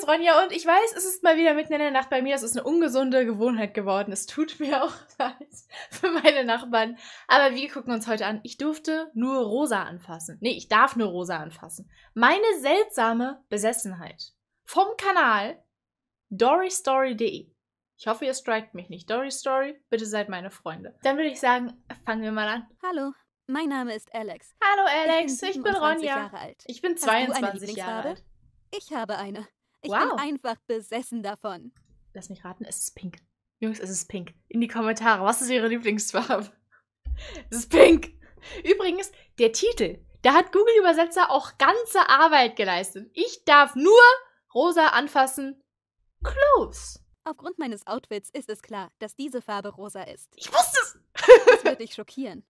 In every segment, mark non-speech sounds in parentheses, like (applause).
ist Ronja und ich weiß, es ist mal wieder mitten in der Nacht bei mir. Es ist eine ungesunde Gewohnheit geworden. Es tut mir (laughs) auch leid für meine Nachbarn. Aber wir gucken uns heute an. Ich durfte nur rosa anfassen. Nee, ich darf nur rosa anfassen. Meine seltsame Besessenheit. Vom Kanal dorystory.de. Ich hoffe, ihr strikt mich nicht. Dorystory, bitte seid meine Freunde. Dann würde ich sagen, fangen wir mal an. Hallo, mein Name ist Alex. Hallo Alex, ich bin, ich bin Ronja. Ich bin 22 Jahre alt. Ich habe eine. Ich wow. bin einfach besessen davon. Lass mich raten, es ist pink. Jungs, es ist pink. In die Kommentare, was ist Ihre Lieblingsfarbe? Es ist pink. Übrigens, der Titel, da hat Google-Übersetzer auch ganze Arbeit geleistet. Ich darf nur rosa anfassen. Close. Aufgrund meines Outfits ist es klar, dass diese Farbe rosa ist. Ich wusste es! das würde dich (laughs) schockieren.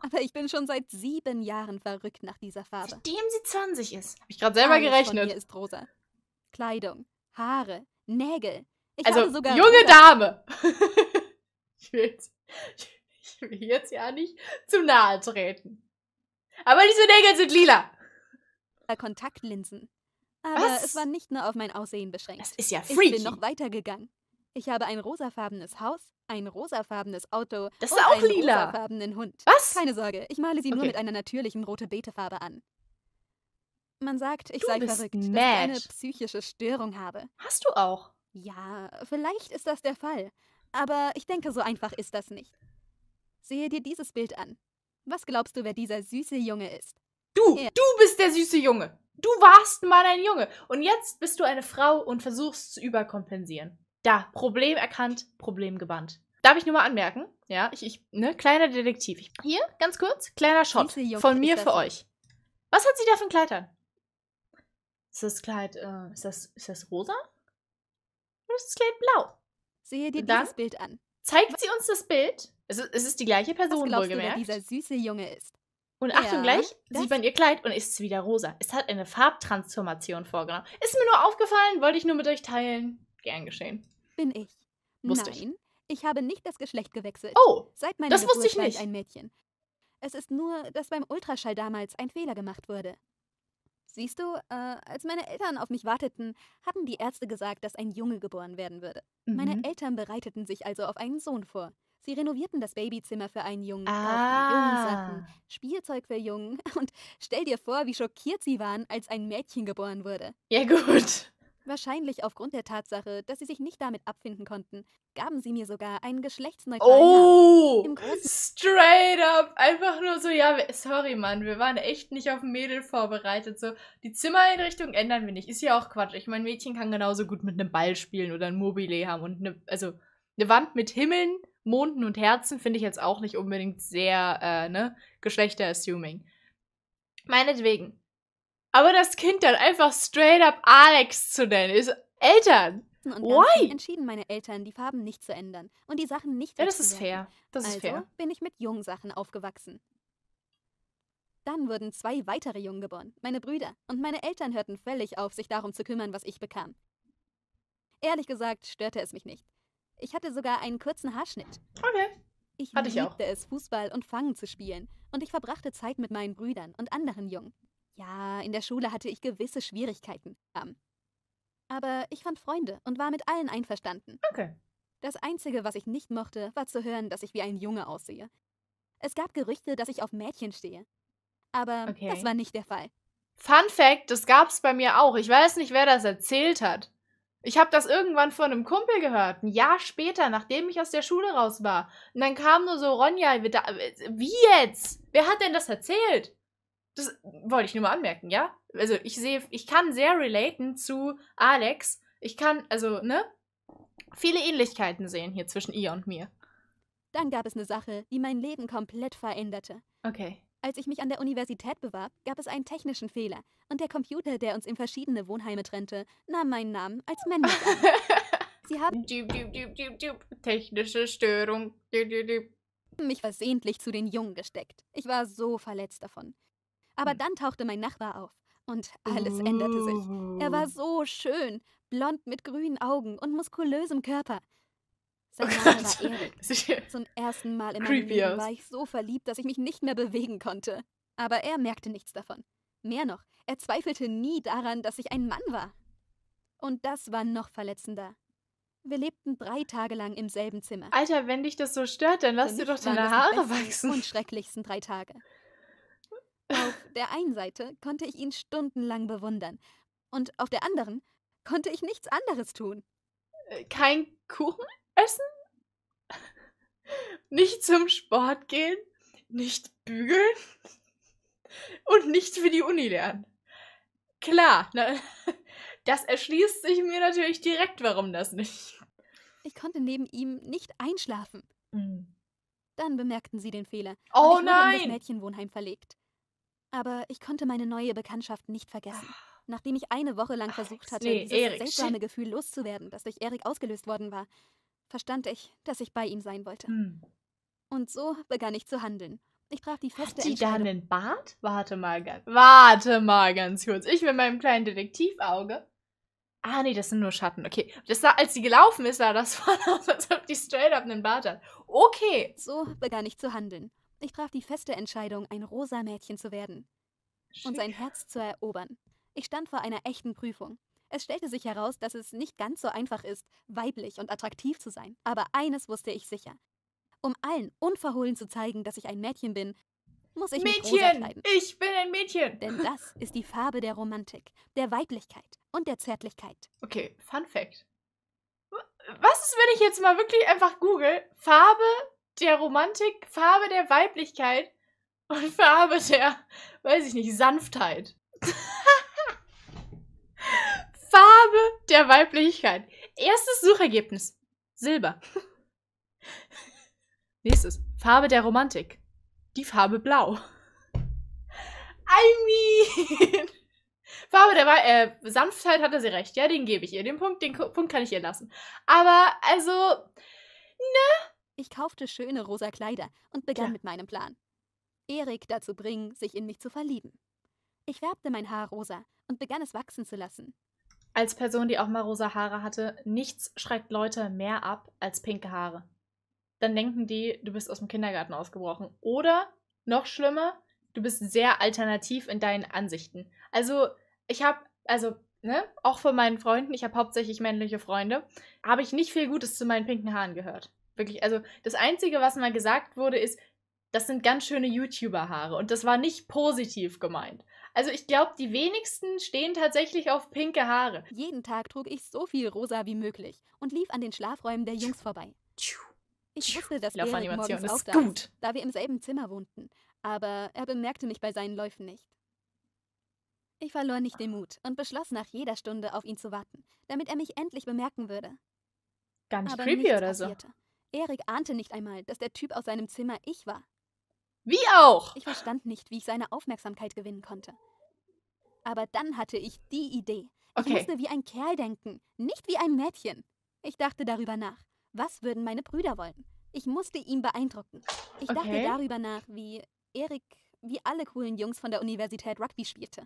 Aber ich bin schon seit sieben Jahren verrückt nach dieser Farbe. Seitdem sie 20 ist. Habe ich gerade selber Alles gerechnet. Von mir ist rosa. Kleidung, Haare, Nägel. Ich also, sogar junge Hüter. Dame! (laughs) ich, will jetzt, ich will jetzt ja nicht zu nahe treten. Aber diese Nägel sind lila. Äh, Kontaktlinsen. Aber Was? es war nicht nur auf mein Aussehen beschränkt. Das ist ja freaky. Ich bin noch weitergegangen. Ich habe ein rosafarbenes Haus, ein rosafarbenes Auto das ist und auch einen lila. rosafarbenen Hund. Was? Keine Sorge, ich male sie okay. nur mit einer natürlichen rote Beetefarbe an. Man sagt, ich du sei verrückt, mad. dass ich eine psychische Störung habe. Hast du auch? Ja, vielleicht ist das der Fall. Aber ich denke, so einfach ist das nicht. Sehe dir dieses Bild an. Was glaubst du, wer dieser süße Junge ist? Du, er du bist der süße Junge. Du warst mal ein Junge. Und jetzt bist du eine Frau und versuchst zu überkompensieren. Da, Problem erkannt, Problem gebannt. Darf ich nur mal anmerken? Ja, ich, ich ne, kleiner Detektiv. hier, ganz kurz, kleiner Shot von mir für euch. Was hat sie da für ein Kleid an? Ist das Kleid, äh, ist, das, ist das rosa? Oder ist das Kleid blau? Sehe dir Dann dieses Bild an. Zeigt sie uns das Bild? Es ist, es ist die gleiche Person, Was wohlgemerkt. Du, dieser süße Junge ist. Und Achtung, ja, gleich sieht man ihr Kleid und ist es wieder rosa. Es hat eine Farbtransformation vorgenommen. Ist mir nur aufgefallen, wollte ich nur mit euch teilen. Gern geschehen. Bin ich. Wusste Nein, ich. ich habe nicht das Geschlecht gewechselt. Oh, Seit meiner das Geburt wusste ich nicht. ein Mädchen. Es ist nur, dass beim Ultraschall damals ein Fehler gemacht wurde. Siehst du, äh, als meine Eltern auf mich warteten, hatten die Ärzte gesagt, dass ein Junge geboren werden würde. Mhm. Meine Eltern bereiteten sich also auf einen Sohn vor. Sie renovierten das Babyzimmer für einen Jungen, ah. Jungen Spielzeug für Jungen. (laughs) Und stell dir vor, wie schockiert sie waren, als ein Mädchen geboren wurde. Ja, gut. Wahrscheinlich aufgrund der Tatsache, dass sie sich nicht damit abfinden konnten, gaben sie mir sogar einen geschlechtsneutralen Oh! Straight up! Einfach nur so, ja, sorry, Mann, wir waren echt nicht auf Mädel vorbereitet. So, die Zimmereinrichtung ändern wir nicht. Ist ja auch Quatsch. Ich meine, Mädchen kann genauso gut mit einem Ball spielen oder ein Mobile haben und eine, also eine Wand mit Himmeln, Monden und Herzen finde ich jetzt auch nicht unbedingt sehr, äh, ne, Geschlechter-assuming. Meinetwegen. Aber das Kind dann einfach straight up Alex zu nennen, ist Eltern. Und Why? entschieden meine Eltern, die Farben nicht zu ändern und die Sachen nicht zu Ja, das ist fair. Das ist also fair. bin ich mit Jungsachen aufgewachsen. Dann wurden zwei weitere Jungen geboren, meine Brüder, und meine Eltern hörten völlig auf, sich darum zu kümmern, was ich bekam. Ehrlich gesagt, störte es mich nicht. Ich hatte sogar einen kurzen Haarschnitt. Okay. Ich Hatte liebte ich es, Fußball und Fangen zu spielen, und ich verbrachte Zeit mit meinen Brüdern und anderen Jungen. Ja, in der Schule hatte ich gewisse Schwierigkeiten. Ähm, aber ich fand Freunde und war mit allen einverstanden. Okay. Das Einzige, was ich nicht mochte, war zu hören, dass ich wie ein Junge aussehe. Es gab Gerüchte, dass ich auf Mädchen stehe. Aber okay. das war nicht der Fall. Fun Fact, das gab es bei mir auch. Ich weiß nicht, wer das erzählt hat. Ich habe das irgendwann von einem Kumpel gehört, ein Jahr später, nachdem ich aus der Schule raus war. Und dann kam nur so Ronja, äh, wie jetzt? Wer hat denn das erzählt? Das wollte ich nur mal anmerken, ja? Also ich sehe, ich kann sehr relaten zu Alex. Ich kann, also, ne? Viele Ähnlichkeiten sehen hier zwischen ihr und mir. Dann gab es eine Sache, die mein Leben komplett veränderte. Okay. Als ich mich an der Universität bewarb, gab es einen technischen Fehler und der Computer, der uns in verschiedene Wohnheime trennte, nahm meinen Namen als männlich an. (laughs) Sie haben düb, düb, düb, technische Störung mich versehentlich zu den Jungen gesteckt. Ich war so verletzt davon. Aber hm. dann tauchte mein Nachbar auf. Und alles änderte sich. Er war oh. so schön, blond mit grünen Augen und muskulösem Körper. Sein (laughs) Name oh war Erik. Zum ersten Mal in meinem Leben war ich so verliebt, dass ich mich nicht mehr bewegen konnte. Aber er merkte nichts davon. Mehr noch, er zweifelte nie daran, dass ich ein Mann war. Und das war noch verletzender. Wir lebten drei Tage lang im selben Zimmer. Alter, wenn dich das so stört, dann lass dir doch deine Haare wachsen. Und schrecklichsten drei Tage. Auf der einen Seite konnte ich ihn stundenlang bewundern und auf der anderen konnte ich nichts anderes tun. Äh, kein Kuchen essen? (laughs) Nicht zum Sport gehen? Nicht bügeln? (laughs) Und nicht für die Uni lernen? Klar, na, ne? (laughs) das erschließt sich mir natürlich direkt, warum das nicht. Ich konnte neben ihm nicht einschlafen. Mhm. Dann bemerkten sie den Fehler. Oh und ich nein! in das Mädchenwohnheim verlegt. Aber ich konnte meine neue Bekanntschaft nicht vergessen. Ah. Nachdem ich eine Woche lang versucht hatte, nee, dieses Eric. seltsame Gefühl loszuwerden, das durch Erik ausgelöst worden war, verstand ich, dass ich bei ihm sein wollte. Hm. Und so begann ich zu handeln. Ich traf die feste Hat die da einen Bart? Warte mal, ganz, warte mal ganz kurz. Ich mit meinem kleinen Detektivauge. Ah, nee, das sind nur Schatten. Okay. Das sah, als sie gelaufen ist, sah das voll aus, als ob die straight up einen Bart hat. Okay. So begann ich zu handeln. Ich traf die feste Entscheidung, ein rosa Mädchen zu werden Schick. und sein Herz zu erobern. Ich stand vor einer echten Prüfung. Es stellte sich heraus, dass es nicht ganz so einfach ist, weiblich und attraktiv zu sein. Aber eines wusste ich sicher. Um allen unverhohlen zu zeigen, dass ich ein Mädchen bin, muss ich Mädchen, mich rosa kleiden. Ich bin ein Mädchen! Denn das ist die Farbe der Romantik, der Weiblichkeit und der Zärtlichkeit. Okay, Fun Fact. Was ist, wenn ich jetzt mal wirklich einfach google, Farbe der Romantik, Farbe der Weiblichkeit und (laughs) Farbe der, weiß ich nicht, Sanftheit. (laughs) Farbe der Weiblichkeit. Erstes Suchergebnis. Silber. (laughs) Nächstes. Farbe der Romantik. Die Farbe Blau. I mean. Farbe der We äh, Sanftheit hatte sie recht. Ja, den gebe ich ihr. Den Punkt, den Punkt kann ich ihr lassen. Aber, also, ne? Ich kaufte schöne rosa Kleider und begann ja. mit meinem Plan. Erik dazu bringen, sich in mich zu verlieben. Ich färbte mein Haar rosa und begann es wachsen zu lassen. Als Person, die auch mal rosa Haare hatte, nichts schreckt Leute mehr ab als pinke Haare. Dann denken die, du bist aus dem Kindergarten ausgebrochen. Oder, noch schlimmer, du bist sehr alternativ in deinen Ansichten. Also, ich habe, also, ne, auch von meinen Freunden, ich habe hauptsächlich männliche Freunde, habe ich nicht viel Gutes zu meinen pinken Haaren gehört. Wirklich, also das Einzige, was mal gesagt wurde, ist, das sind ganz schöne YouTuber-Haare und das war nicht positiv gemeint. Also ich glaube, die wenigsten stehen tatsächlich auf pinke Haare. Jeden Tag trug ich so viel rosa wie möglich und lief an den Schlafräumen der Jungs vorbei. Ich wusste, dass Erik morgens auch da ist, da wir im selben Zimmer wohnten. Aber er bemerkte mich bei seinen Läufen nicht. Ich verlor nicht den Mut und beschloss nach jeder Stunde auf ihn zu warten, damit er mich endlich bemerken würde. Gar nicht creepy oder so. Passierte. Erik ahnte nicht einmal, dass der Typ aus seinem Zimmer ich war. Wie auch? Ich verstand nicht, wie ich seine Aufmerksamkeit gewinnen konnte. Aber dann hatte ich die Idee. Ich okay. musste wie ein Kerl denken, nicht wie ein Mädchen. Ich dachte darüber nach. Was würden meine Brüder wollen? Ich musste ihn beeindrucken. Ich okay. dachte darüber nach, wie Erik, wie alle coolen Jungs von der Universität Rugby spielte.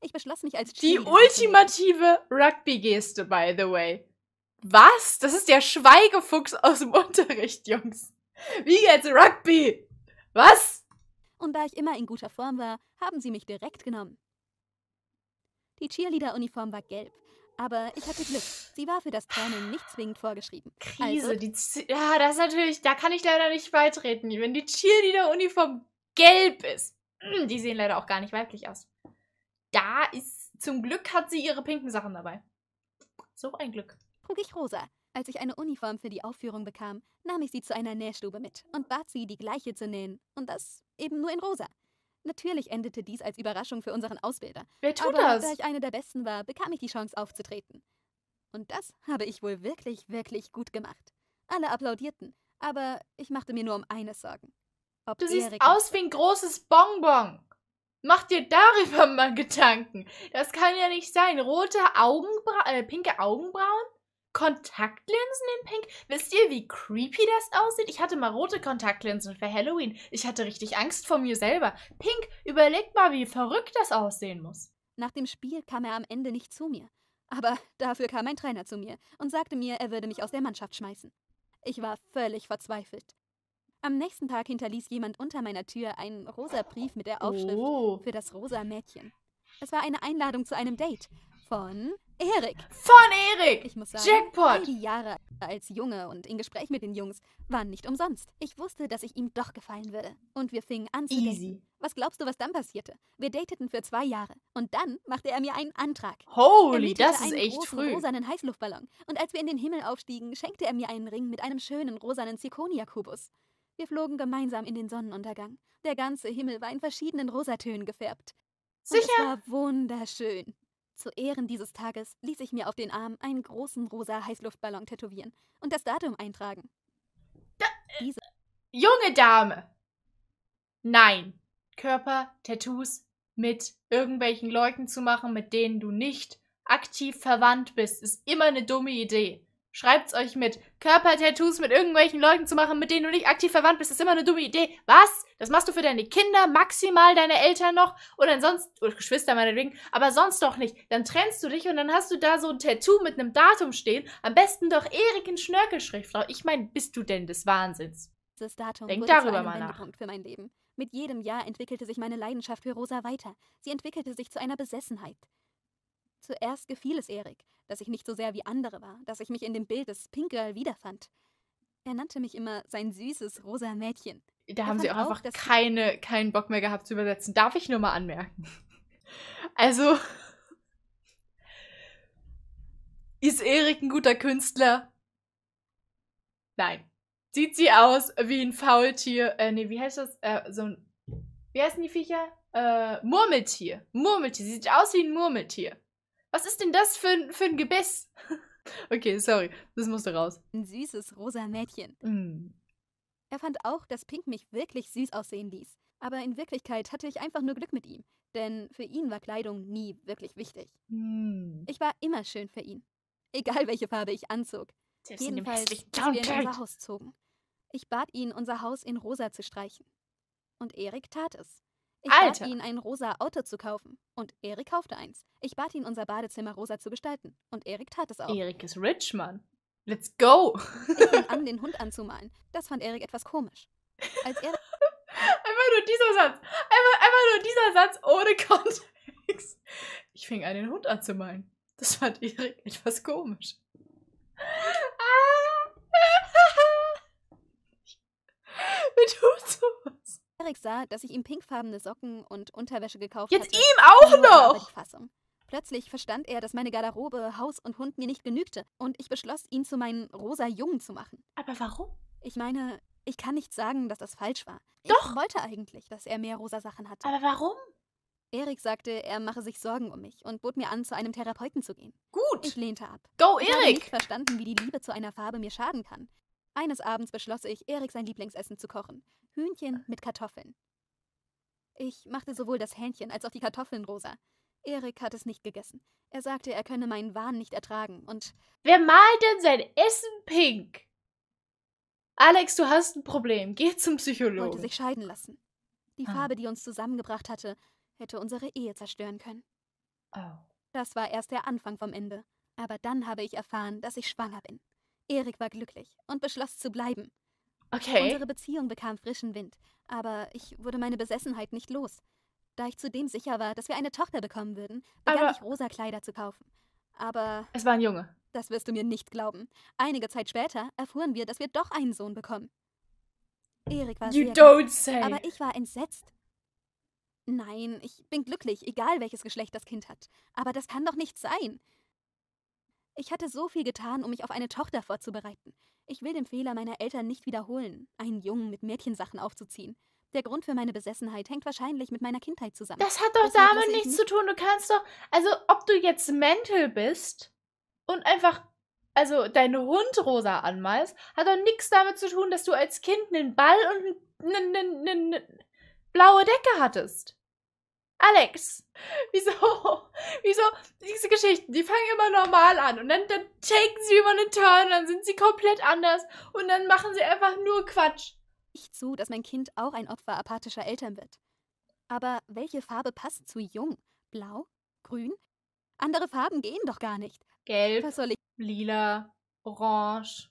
Ich beschloss mich als Die ultimative Rugby-Geste, by the way. Was? Das ist der Schweigefuchs aus dem (laughs) Unterricht, Jungs. Wie jetzt Rugby? Was? Und da ich immer in guter Form war, haben sie mich direkt genommen. Die Cheerleader-Uniform war gelb, aber ich hatte Glück. Sie war für das Training nicht zwingend vorgeschrieben. Krise, also, die Z ja, das ist natürlich, da kann ich leider nicht beitreten. Wenn die Cheerleader-Uniform gelb ist, mm, die sehen leider auch gar nicht weiblich aus. Da ist, zum Glück hat sie ihre pinken Sachen dabei. So ein Glück trug ich rosa. Als ich eine Uniform für die Aufführung bekam, nahm ich sie zu einer Nähstube mit und bat sie, die gleiche zu nähen. Und das eben nur in rosa. Natürlich endete dies als Überraschung für unseren Ausbilder. Wer tut aber das? da ich eine der Besten war, bekam ich die Chance aufzutreten. Und das habe ich wohl wirklich, wirklich gut gemacht. Alle applaudierten, aber ich machte mir nur um eines Sorgen. Ob du siehst Erik aus wie ein großes Bonbon. Mach dir darüber (laughs) mal Gedanken. Das kann ja nicht sein. Rote Augenbrauen, äh, pinke Augenbrauen? Kontaktlinsen in Pink? Wisst ihr, wie creepy das aussieht? Ich hatte mal rote Kontaktlinsen für Halloween. Ich hatte richtig Angst vor mir selber. Pink, überlegt mal, wie verrückt das aussehen muss. Nach dem Spiel kam er am Ende nicht zu mir. Aber dafür kam ein Trainer zu mir und sagte mir, er würde mich aus der Mannschaft schmeißen. Ich war völlig verzweifelt. Am nächsten Tag hinterließ jemand unter meiner Tür einen rosa Brief mit der Aufschrift oh. für das rosa Mädchen. Es war eine Einladung zu einem Date von Erik. Von Erik. Ich muss sagen, Jackpot. die Jahre als Junge und in Gespräch mit den Jungs waren nicht umsonst. Ich wusste, dass ich ihm doch gefallen würde. Und wir fingen an zu Easy. Daten. Was glaubst du, was dann passierte? Wir dateten für zwei Jahre. Und dann machte er mir einen Antrag. Holy, das ist echt roten, früh. rosanen Heißluftballon. Und als wir in den Himmel aufstiegen, schenkte er mir einen Ring mit einem schönen rosanen Zirconia-Kubus. Wir flogen gemeinsam in den Sonnenuntergang. Der ganze Himmel war in verschiedenen Rosatönen gefärbt. Sicher? Und es war wunderschön. Zu Ehren dieses Tages ließ ich mir auf den Arm einen großen rosa Heißluftballon tätowieren und das Datum eintragen. Da, äh, junge Dame! Nein. Körper, Tattoos mit irgendwelchen Leuten zu machen, mit denen du nicht aktiv verwandt bist, ist immer eine dumme Idee. Schreibt's euch mit. Körpertattoos mit irgendwelchen Leuten zu machen, mit denen du nicht aktiv verwandt bist, ist immer eine dumme Idee. Was? Das machst du für deine Kinder, maximal deine Eltern noch oder sonst, oder Geschwister meinetwegen, aber sonst doch nicht. Dann trennst du dich und dann hast du da so ein Tattoo mit einem Datum stehen. Am besten doch Erik in Schnörkelschriftfrau. Ich meine, bist du denn des Wahnsinns? Das Datum Denk darüber mal nach. für mein Leben. Mit jedem Jahr entwickelte sich meine Leidenschaft für Rosa weiter. Sie entwickelte sich zu einer Besessenheit. Zuerst gefiel es Erik, dass ich nicht so sehr wie andere war, dass ich mich in dem Bild des Pink Girl wiederfand. Er nannte mich immer sein süßes rosa Mädchen. Da er haben sie auch, auch einfach keine, keinen Bock mehr gehabt zu übersetzen. Darf ich nur mal anmerken? (laughs) Also, ist Erik ein guter Künstler? Nein. Sieht sie aus wie ein Faultier. Äh, nee, wie heißt das? Äh, so ein. Wie heißen die Viecher? Äh, Murmeltier. Murmeltier. Sieht aus wie ein Murmeltier. Was ist denn das für, für ein Gebiss? (laughs) okay, sorry. Das musste raus. Ein süßes rosa Mädchen. Mm. Er fand auch, dass Pink mich wirklich süß aussehen ließ. Aber in Wirklichkeit hatte ich einfach nur Glück mit ihm. Denn für ihn war Kleidung nie wirklich wichtig. Mm. Ich war immer schön für ihn. Egal welche Farbe ich anzog. Das Jedenfalls, als wir in unser Haus zogen. Ich bat ihn, unser Haus in rosa zu streichen. Und Erik tat es. Ich Alter. bat ihn, ein rosa Auto zu kaufen. Und Erik kaufte eins. Ich bat ihn, unser Badezimmer rosa zu gestalten. Und Erik tat es auch. Erik ist rich, Mann. Let's go! ich fing an, (laughs) den Hund anzumalen. Das fand Erik etwas komisch. Als er. einfach nur dieser Satz. Einfach, einfach nur dieser Satz ohne Kontext. Ich fing an, den Hund anzumalen. Das fand Erik etwas komisch. Ah! Wie (laughs) tut sowas? Eric sah, dass ich ihm pinkfarbene Socken und Unterwäsche gekauft Jetzt hatte. Jetzt ihm auch genau, noch! Plötzlich verstand er, dass meine Garderobe, Haus und Hund mir nicht genügte und ich beschloss, ihn zu meinem rosa Jungen zu machen. Aber warum? Ich meine, ich kann nicht sagen, dass das falsch war. Doch! Ich wollte eigentlich, dass er mehr rosa Sachen hatte. Aber warum? Erik sagte, er mache sich Sorgen um mich und bot mir an, zu einem Therapeuten zu gehen. Gut. Ich lehnte ab. Go, Erik! Ich habe nicht verstanden, wie die Liebe zu einer Farbe mir schaden kann. Eines Abends beschloss ich, Erik sein Lieblingsessen zu kochen: Hühnchen mit Kartoffeln. Ich machte sowohl das Hähnchen als auch die Kartoffeln rosa. Erik hat es nicht gegessen. Er sagte, er könne meinen Wahn nicht ertragen und. Wer malt denn sein Essen pink? Alex, du hast ein Problem. Geh zum Psychologen. wollte sich scheiden lassen. Die ah. Farbe, die uns zusammengebracht hatte, hätte unsere Ehe zerstören können. Oh. Das war erst der Anfang vom Ende. Aber dann habe ich erfahren, dass ich schwanger bin. Erik war glücklich und beschloss zu bleiben. Okay. Unsere Beziehung bekam frischen Wind, aber ich wurde meine Besessenheit nicht los. Da ich zudem sicher war, dass wir eine Tochter bekommen würden, begann aber ich rosa Kleider zu kaufen. Aber. Es war ein Junge. Das wirst du mir nicht glauben. Einige Zeit später erfuhren wir, dass wir doch einen Sohn bekommen. Erik war you sehr don't glücklich, say. aber ich war entsetzt. Nein, ich bin glücklich, egal welches Geschlecht das Kind hat. Aber das kann doch nicht sein. Ich hatte so viel getan, um mich auf eine Tochter vorzubereiten. Ich will den Fehler meiner Eltern nicht wiederholen, einen Jungen mit Mädchensachen aufzuziehen. Der Grund für meine Besessenheit hängt wahrscheinlich mit meiner Kindheit zusammen. Das hat doch Deswegen damit nichts zu tun. Du kannst doch. Also, ob du jetzt mental bist und einfach. Also, deine Hund rosa anmalst, hat doch nichts damit zu tun, dass du als Kind einen Ball und eine blaue Decke hattest. Alex, wieso? (laughs) Wieso? Diese Geschichten, die fangen immer normal an und dann, dann taken sie über einen Turn, und dann sind sie komplett anders und dann machen sie einfach nur Quatsch. Ich zu, dass mein Kind auch ein Opfer apathischer Eltern wird. Aber welche Farbe passt zu jung? Blau? Grün? Andere Farben gehen doch gar nicht. Gelb, Was soll ich? lila, orange,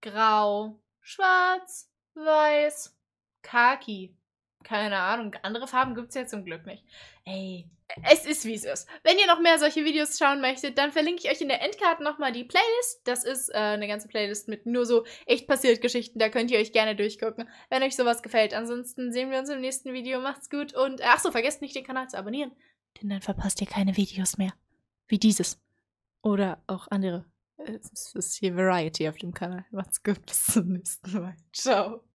grau, schwarz, weiß, khaki keine Ahnung, andere Farben gibt es ja zum Glück nicht. Ey, es ist wie es ist. Wenn ihr noch mehr solche Videos schauen möchtet, dann verlinke ich euch in der Endcard nochmal die Playlist. Das ist äh, eine ganze Playlist mit nur so echt passiert Geschichten. Da könnt ihr euch gerne durchgucken, wenn euch sowas gefällt. Ansonsten sehen wir uns im nächsten Video. Macht's gut und äh, achso, vergesst nicht den Kanal zu abonnieren. Denn dann verpasst ihr keine Videos mehr. Wie dieses. Oder auch andere. Es ist hier Variety auf dem Kanal. Macht's gut, bis zum nächsten Mal. Ciao.